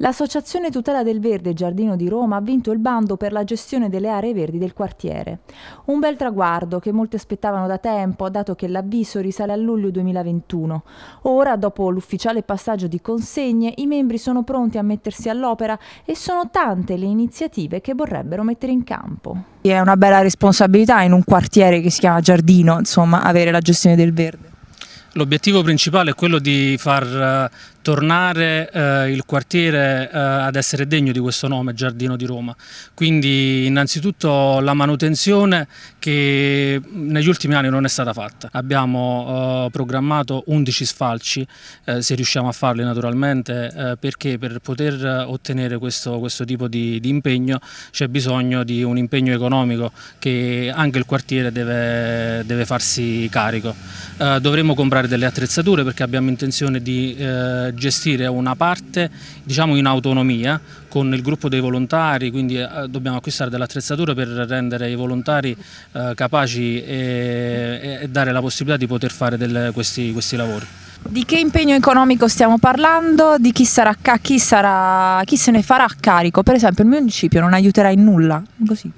L'Associazione Tutela del Verde Giardino di Roma ha vinto il bando per la gestione delle aree verdi del quartiere. Un bel traguardo che molti aspettavano da tempo, dato che l'avviso risale a luglio 2021. Ora, dopo l'ufficiale passaggio di consegne, i membri sono pronti a mettersi all'opera e sono tante le iniziative che vorrebbero mettere in campo. È una bella responsabilità in un quartiere che si chiama Giardino, insomma, avere la gestione del verde. L'obiettivo principale è quello di far eh, tornare eh, il quartiere eh, ad essere degno di questo nome, Giardino di Roma. Quindi innanzitutto la manutenzione che negli ultimi anni non è stata fatta. Abbiamo eh, programmato 11 sfalci, eh, se riusciamo a farli naturalmente, eh, perché per poter ottenere questo, questo tipo di, di impegno c'è bisogno di un impegno economico che anche il quartiere deve, deve farsi carico. dovremmo comprare comprare delle attrezzature perché abbiamo intenzione di eh, gestire una parte diciamo in autonomia con il gruppo dei volontari, quindi eh, dobbiamo acquistare delle attrezzature per rendere i volontari eh, capaci e, e, dare la possibilità di poter fare delle, questi, questi lavori. Di che impegno economico stiamo parlando? Di chi, sarà, chi, sarà, chi se ne farà carico? Per esempio il municipio non aiuterà in nulla? Così.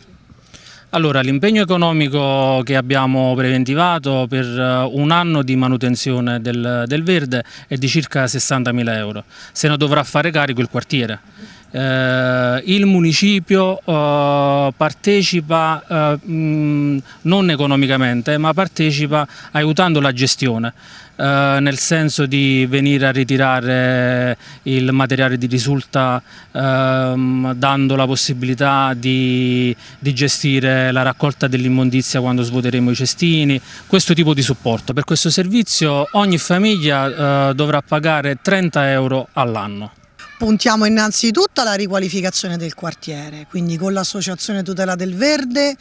Allora, l'impegno economico che abbiamo preventivato per eh, un anno di manutenzione del, del verde è di circa 60.000 euro, se ne dovrà fare carico il quartiere eh, il municipio eh, partecipa eh, mh, non economicamente ma partecipa aiutando la gestione eh, nel senso di venire a ritirare il materiale di risulta ehm, dando la possibilità di, di gestire la raccolta dell'immondizia quando svuoteremo i cestini, questo tipo di supporto. Per questo servizio ogni famiglia eh, dovrà pagare 30 euro all'anno. Puntiamo innanzitutto alla riqualificazione del quartiere, quindi con l'Associazione Tutela del Verde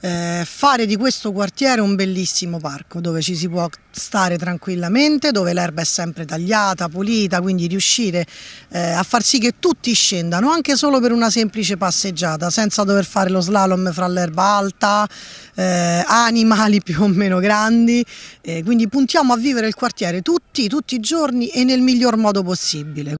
eh, fare di questo quartiere un bellissimo parco dove ci si può stare tranquillamente, dove l'erba è sempre tagliata, pulita, quindi riuscire eh, a far sì che tutti scendano anche solo per una semplice passeggiata senza dover fare lo slalom fra l'erba alta, eh, animali più o meno grandi, eh, quindi puntiamo a vivere il quartiere tutti, tutti i giorni e nel miglior modo possibile.